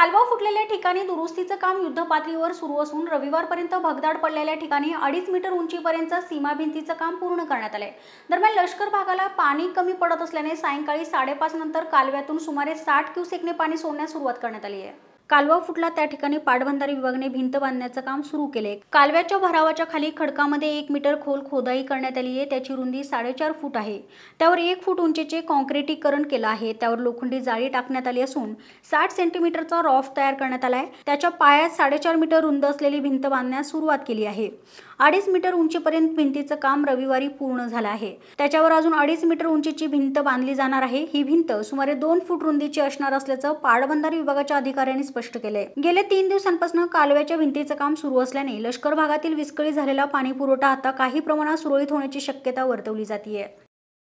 कालवा फुटलेल्या ठिकाणी दुरुस्तीचं काम युद्धपातळीवर सुरू असून रविवारपर्यंत भगदाड पडलेल्या ठिकाणी अडीच मीटर उंचीपर्यंत सीमा भिंतीचं काम पूर्ण करण्यात आले दरम्यान लष्कर भागाला पाणी कमी पडत असल्याने सायंकाळी साडेपाच नंतर कालव्यातून सुमारे साठ क्युसेकने पाणी सोडण्यास सुरुवात करण्यात आली आहे कालवा फुटला त्या ठिकाणी पाटबंधारे विभागाने भिंत बांधण्याचं काम सुरू केले कालव्याच्या भरावाच्या खाली खडकामध्ये एक मीटर खोल खोदाई करण्यात आली आहे त्याची रुंदी साडेचार फूट आहे त्यावर एक फूट उंचीचे कॉन्क्रिटीकरण केलं आहे त्यावर लोखंडी जाळी टाकण्यात आली असून साठ सेंटीमीटरचा रॉफ तयार करण्यात आला आहे त्याच्या पायात साडेचार मीटर रुंद असलेली भिंत बांधण्यास सुरुवात केली आहे अडीच मीटर उंचीपर्यंत भिंतीचं काम रविवारी पूर्ण झालं आहे त्याच्यावर अजून अडीच मीटर उंचीची भिंत बांधली जाणार आहे ही भिंत सुमारे दोन फूट रुंदीची असणार असल्याचं पाडबंदर विभागाच्या अधिकाऱ्यांनी स्पष्ट केलंय गेल्या तीन दिवसांपासून कालव्याच्या भिंतीचं काम सुरू असल्याने लष्कर भागातील विस्कळीत झालेला पाणीपुरवठा आता काही प्रमाणात सुरळीत होण्याची शक्यता वर्तवली जाते